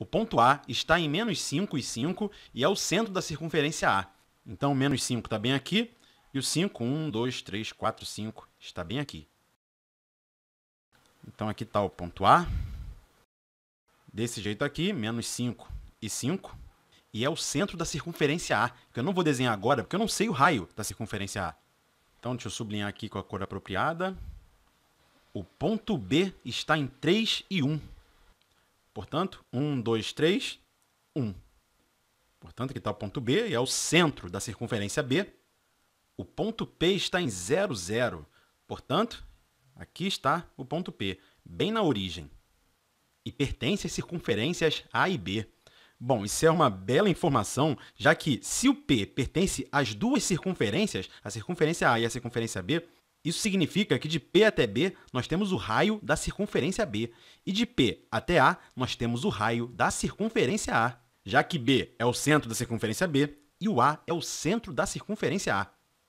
O ponto A está em menos 5 e 5 e é o centro da circunferência A. Então, menos 5 está bem aqui e o 5, 1, 2, 3, 4, 5 está bem aqui. Então, aqui está o ponto A. Desse jeito aqui, menos 5 e 5. E é o centro da circunferência A, que eu não vou desenhar agora, porque eu não sei o raio da circunferência A. Então, deixa eu sublinhar aqui com a cor apropriada. O ponto B está em 3 e 1. Portanto, 1, 2, 3, 1. Portanto, aqui está o ponto B e é o centro da circunferência B. O ponto P está em 0, 0. Portanto, aqui está o ponto P, bem na origem. E pertence às circunferências A e B. Bom, isso é uma bela informação, já que se o P pertence às duas circunferências, a circunferência A e a circunferência B, isso significa que de P até B nós temos o raio da circunferência B e de P até A nós temos o raio da circunferência A, já que B é o centro da circunferência B e o A é o centro da circunferência A.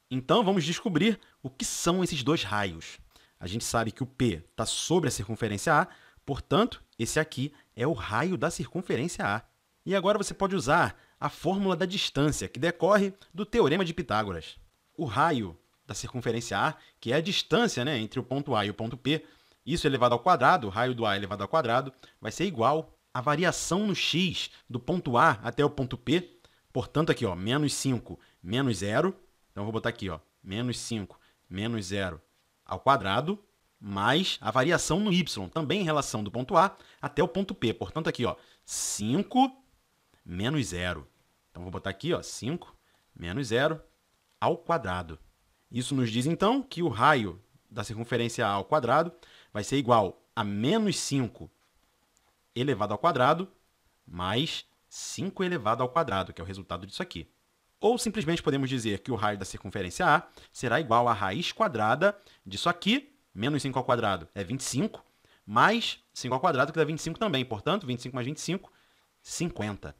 Então vamos descobrir o que são esses dois raios. A gente sabe que o P está sobre a circunferência A, portanto, esse aqui é o raio da circunferência A. E agora você pode usar a fórmula da distância, que decorre do Teorema de Pitágoras. O raio da circunferência A, que é a distância né, entre o ponto A e o ponto P, isso é elevado ao quadrado, o raio do A é elevado ao quadrado, vai ser igual à variação no x do ponto A até o ponto P. Portanto, aqui, ó, menos 5 menos 0. Então, vou botar aqui, ó, menos 5 menos 0 ao quadrado, mais a variação no y, também em relação do ponto A até o ponto P. Portanto, aqui, ó, 5 menos 0. Então, vou botar aqui, ó, 5 menos 0 ao quadrado. Isso nos diz então que o raio da circunferência A ao quadrado vai ser igual a menos 5 elevado ao quadrado mais 5 elevado ao quadrado, que é o resultado disso aqui. Ou simplesmente podemos dizer que o raio da circunferência A será igual à raiz quadrada disso aqui, menos 5 ao quadrado é 25, mais 5 ao quadrado, que dá 25 também. Portanto, 25 mais 25, 50.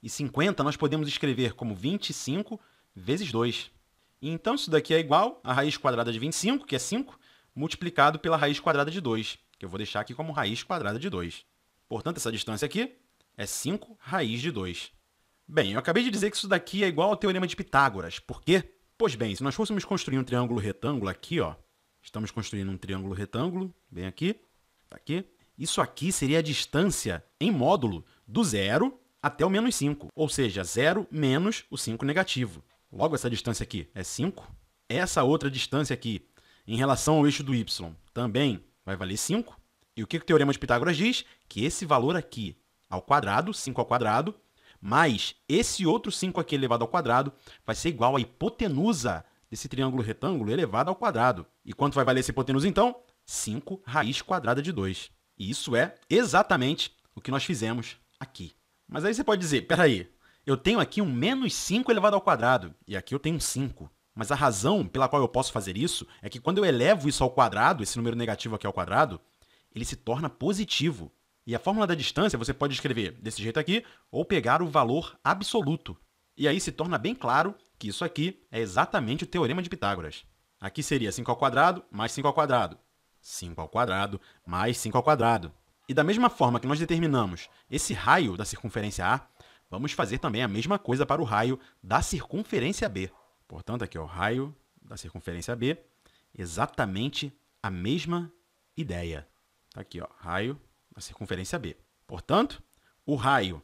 E 50 nós podemos escrever como 25 vezes 2. Então isso daqui é igual a raiz quadrada de 25, que é 5, multiplicado pela raiz quadrada de 2, que eu vou deixar aqui como raiz quadrada de 2. Portanto, essa distância aqui é 5 raiz de 2. Bem, eu acabei de dizer que isso daqui é igual ao teorema de Pitágoras. Por quê? Pois bem, se nós fôssemos construir um triângulo retângulo aqui, ó, estamos construindo um triângulo retângulo, bem aqui, tá aqui, isso aqui seria a distância em módulo do zero até o menos 5, ou seja, 0 menos o 5 negativo. Logo, essa distância aqui é 5. Essa outra distância aqui, em relação ao eixo do y, também vai valer 5. E o que o Teorema de Pitágoras diz? Que esse valor aqui ao quadrado, 5 ao quadrado, mais esse outro 5 aqui elevado ao quadrado vai ser igual à hipotenusa desse triângulo retângulo elevado ao quadrado. E quanto vai valer essa hipotenusa, então? 5 raiz quadrada de 2. E isso é exatamente o que nós fizemos aqui. Mas aí você pode dizer, peraí, eu tenho aqui um menos 5 elevado ao quadrado, e aqui eu tenho um 5. Mas a razão pela qual eu posso fazer isso é que quando eu elevo isso ao quadrado, esse número negativo aqui ao quadrado, ele se torna positivo. E a fórmula da distância você pode escrever desse jeito aqui, ou pegar o valor absoluto. E aí se torna bem claro que isso aqui é exatamente o teorema de Pitágoras. Aqui seria 5 ao quadrado mais 5 ao quadrado, 5 ao quadrado mais 5 ao quadrado. E da mesma forma que nós determinamos esse raio da circunferência A, vamos fazer também a mesma coisa para o raio da circunferência B. Portanto, aqui é o raio da circunferência B, exatamente a mesma ideia. Está aqui, ó, raio da circunferência B. Portanto, o raio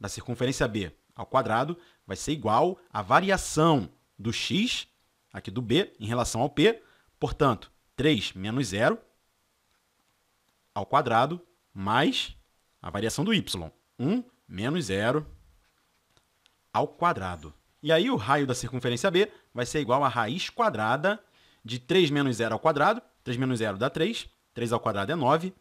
da circunferência B ao quadrado vai ser igual à variação do x, aqui do b, em relação ao p. Portanto, 3 menos 0 ao quadrado mais a variação do y, 1 menos zero ao quadrado. E aí o raio da circunferência B vai ser igual a raiz quadrada de 3 menos 0 ao quadrado. 3 menos 0 dá 3. 3 ao quadrado é 9.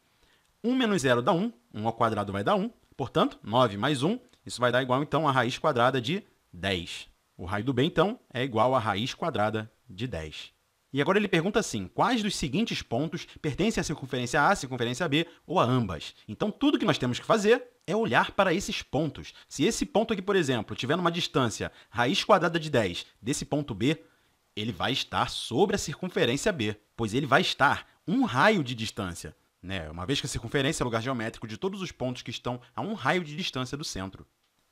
1 menos 0 dá 1. 1 ao quadrado vai dar 1. Portanto, 9 mais 1, isso vai dar igual, então, a raiz quadrada de 10. O raio do B, então, é igual a raiz quadrada de 10. E agora ele pergunta assim: quais dos seguintes pontos pertencem à circunferência A, à circunferência B ou a ambas? Então, tudo que nós temos que fazer é olhar para esses pontos. Se esse ponto aqui, por exemplo, tiver numa distância raiz quadrada de 10 desse ponto B, ele vai estar sobre a circunferência B, pois ele vai estar um raio de distância. Né? Uma vez que a circunferência é o lugar geométrico de todos os pontos que estão a um raio de distância do centro.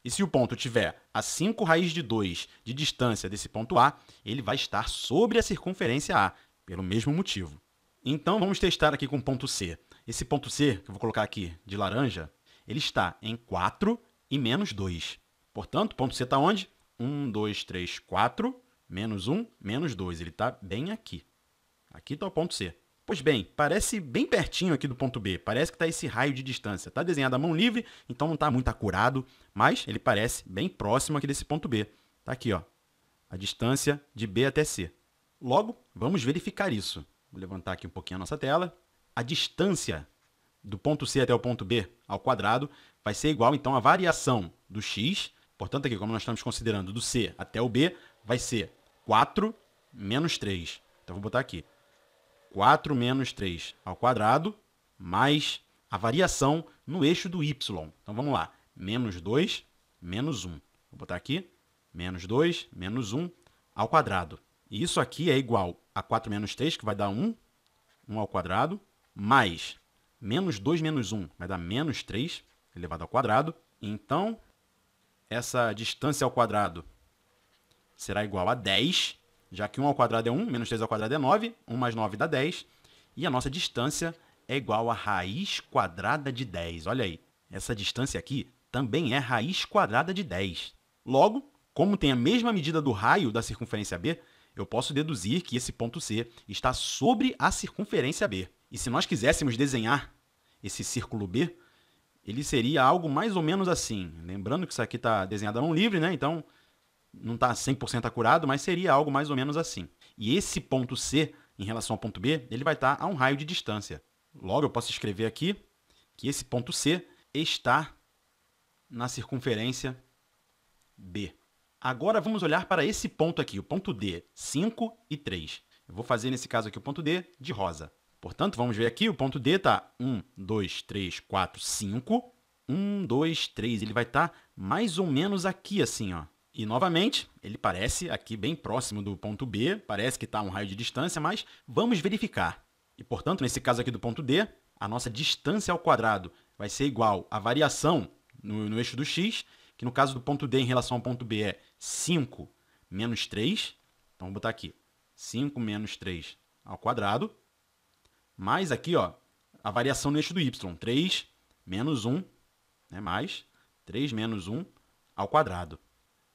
E se o ponto tiver a 5 raiz de 2 de distância desse ponto A, ele vai estar sobre a circunferência A, pelo mesmo motivo. Então vamos testar aqui com o ponto C. Esse ponto C, que eu vou colocar aqui de laranja, ele está em 4 e menos 2. Portanto, ponto C está onde? 1, 2, 3, 4, menos 1, menos 2. Ele está bem aqui. Aqui está o ponto C. Pois bem, parece bem pertinho aqui do ponto B, parece que está esse raio de distância. Está desenhado a mão livre, então não está muito acurado, mas ele parece bem próximo aqui desse ponto B. Está aqui, ó, a distância de B até C. Logo, vamos verificar isso. Vou levantar aqui um pouquinho a nossa tela. A distância do ponto C até o ponto B ao quadrado vai ser igual, então, à variação do x, portanto, aqui, como nós estamos considerando do C até o B, vai ser 4 menos 3. Então, vou botar aqui. 4 menos 3 ao quadrado, mais a variação no eixo do y. Então, vamos lá. Menos 2, menos 1. Vou botar aqui. Menos 2, menos 1 ao quadrado. E isso aqui é igual a 4 menos 3, que vai dar 1, 1 ao quadrado, mais menos 2 menos 1 vai dar menos 3 elevado ao quadrado. Então, essa distância ao quadrado será igual a 10, já que 1 ao quadrado é 1, menos 3 ao quadrado é 9, 1 mais 9 dá 10. E a nossa distância é igual a raiz quadrada de 10. Olha aí, essa distância aqui também é raiz quadrada de 10. Logo, como tem a mesma medida do raio da circunferência B, eu posso deduzir que esse ponto C está sobre a circunferência B. E se nós quiséssemos desenhar esse círculo B, ele seria algo mais ou menos assim. Lembrando que isso aqui está desenhado a mão livre, né? Então não está 100% acurado, mas seria algo mais ou menos assim. E esse ponto C, em relação ao ponto B, ele vai estar tá a um raio de distância. Logo, eu posso escrever aqui que esse ponto C está na circunferência B. Agora vamos olhar para esse ponto aqui, o ponto D, 5 e 3. Eu vou fazer nesse caso aqui o ponto D de rosa. Portanto, vamos ver aqui, o ponto D está 1, 2, 3, 4, 5. 1, 2, 3, ele vai estar tá mais ou menos aqui assim, ó. E novamente, ele parece aqui bem próximo do ponto B, parece que está um raio de distância, mas vamos verificar. E portanto, nesse caso aqui do ponto D, a nossa distância ao quadrado vai ser igual à variação no, no eixo do x, que no caso do ponto D em relação ao ponto B é 5 menos 3. Então, vou botar aqui 5 menos 3 ao quadrado mais aqui, ó, a variação no eixo do y, 3 menos 1, né, mais 3 menos 1 ao quadrado.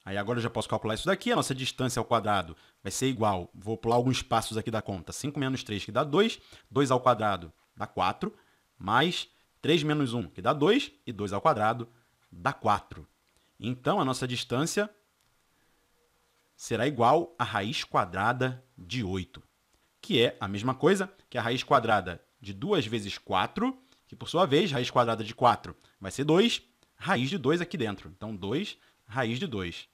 Aí agora eu já posso calcular isso daqui, a nossa distância ao quadrado vai ser igual, vou pular alguns passos aqui da conta, 5 menos 3 que dá 2, 2 ao quadrado dá 4, mais 3 menos 1 que dá 2, e 2 ao quadrado dá 4. Então a nossa distância será igual à raiz quadrada de 8 que é a mesma coisa que a raiz quadrada de 2 vezes 4, que por sua vez, raiz quadrada de 4 vai ser 2, raiz de 2 aqui dentro. Então, 2, raiz de 2.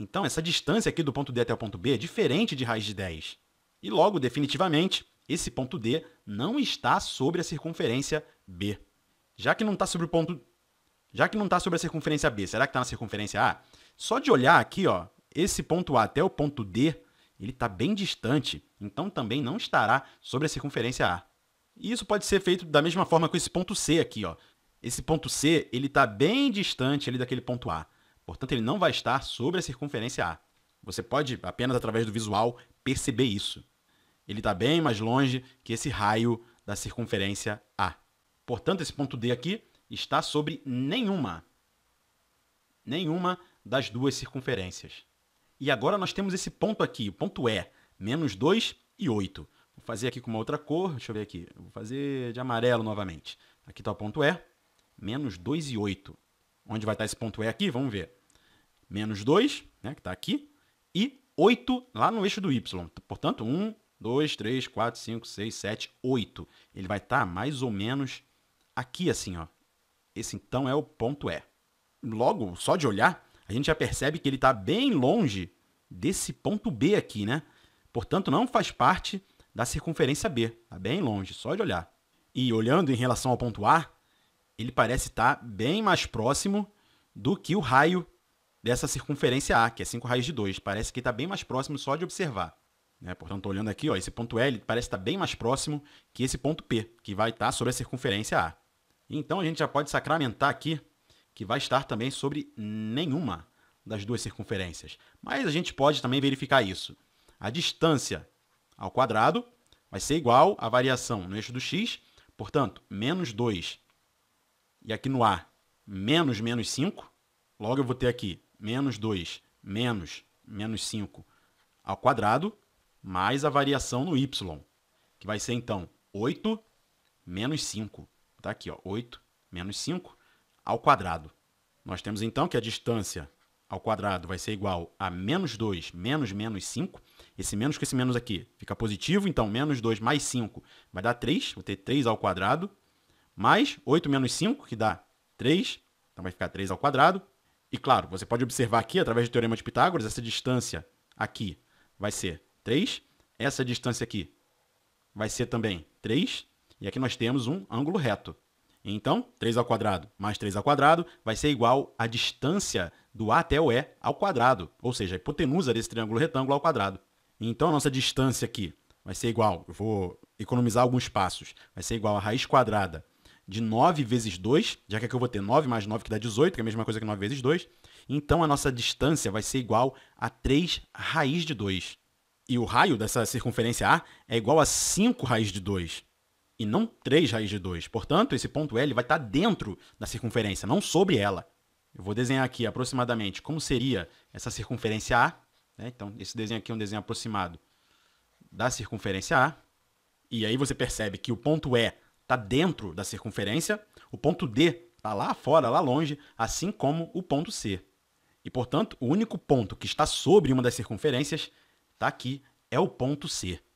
Então, essa distância aqui do ponto D até o ponto B é diferente de raiz de 10. E logo, definitivamente, esse ponto D não está sobre a circunferência B. Já que não está sobre o ponto já que não está sobre a circunferência B, será que está na circunferência A? Só de olhar aqui, ó, esse ponto A até o ponto D ele está bem distante, então também não estará sobre a circunferência A. E isso pode ser feito da mesma forma com esse ponto C aqui. Ó. Esse ponto C ele está bem distante ali daquele ponto A, portanto ele não vai estar sobre a circunferência A. Você pode, apenas através do visual, perceber isso. Ele está bem mais longe que esse raio da circunferência A. Portanto, esse ponto D aqui está sobre nenhuma, nenhuma das duas circunferências. E agora nós temos esse ponto aqui, o ponto E, menos 2 e 8. Vou fazer aqui com uma outra cor, deixa eu ver aqui, vou fazer de amarelo novamente. Aqui está o ponto E, menos 2 e 8. Onde vai estar tá esse ponto E aqui? Vamos ver. Menos 2, né, que está aqui, e 8 lá no eixo do Y. Portanto, 1, 2, 3, 4, 5, 6, 7, 8. Ele vai estar tá mais ou menos aqui assim, ó. Esse então é o ponto E. Logo, só de olhar, a gente já percebe que ele está bem longe desse ponto B aqui, né? Portanto, não faz parte da circunferência B, está bem longe, só de olhar. E olhando em relação ao ponto A, ele parece estar tá bem mais próximo do que o raio dessa circunferência A, que é 5 raios de 2. Parece que está bem mais próximo só de observar. Né? Portanto, olhando aqui, ó, esse ponto L parece estar tá bem mais próximo que esse ponto P, que vai estar tá sobre a circunferência A. Então, a gente já pode sacramentar aqui que vai estar também sobre nenhuma das duas circunferências. Mas a gente pode também verificar isso. A distância ao quadrado vai ser igual à variação no eixo do x, portanto, menos 2. E aqui no A, menos menos 5. Logo, eu vou ter aqui menos 2 menos menos 5 ao quadrado, mais a variação no y, que vai ser, então, 8 menos 5. Está aqui, ó, 8 menos 5 ao quadrado. Nós temos então que a distância ao quadrado vai ser igual a menos 2 menos menos 5. Esse menos com esse menos aqui fica positivo, então menos 2 mais 5 vai dar 3, vou ter 3 ao quadrado, mais 8 menos 5, que dá 3, então vai ficar 3 ao quadrado. E claro, você pode observar aqui, através do Teorema de Pitágoras, essa distância aqui vai ser 3, essa distância aqui vai ser também 3, e aqui nós temos um ângulo reto. Então, 3 ao quadrado mais 3 ao quadrado vai ser igual à distância do A até o E ao quadrado, ou seja, a hipotenusa desse triângulo retângulo ao quadrado. Então, a nossa distância aqui vai ser igual, eu vou economizar alguns passos, vai ser igual à raiz quadrada de 9 vezes 2, já que aqui eu vou ter 9 mais 9, que dá 18, que é a mesma coisa que 9 vezes 2. Então, a nossa distância vai ser igual a 3 raiz de 2. E o raio dessa circunferência A é igual a 5 raiz de 2 e não 3 raiz de 2. Portanto, esse ponto L vai estar dentro da circunferência, não sobre ela. Eu vou desenhar aqui aproximadamente como seria essa circunferência A. Né? Então, esse desenho aqui é um desenho aproximado da circunferência A. E aí você percebe que o ponto E está dentro da circunferência, o ponto D está lá fora, lá longe, assim como o ponto C. E, portanto, o único ponto que está sobre uma das circunferências está aqui, é o ponto C.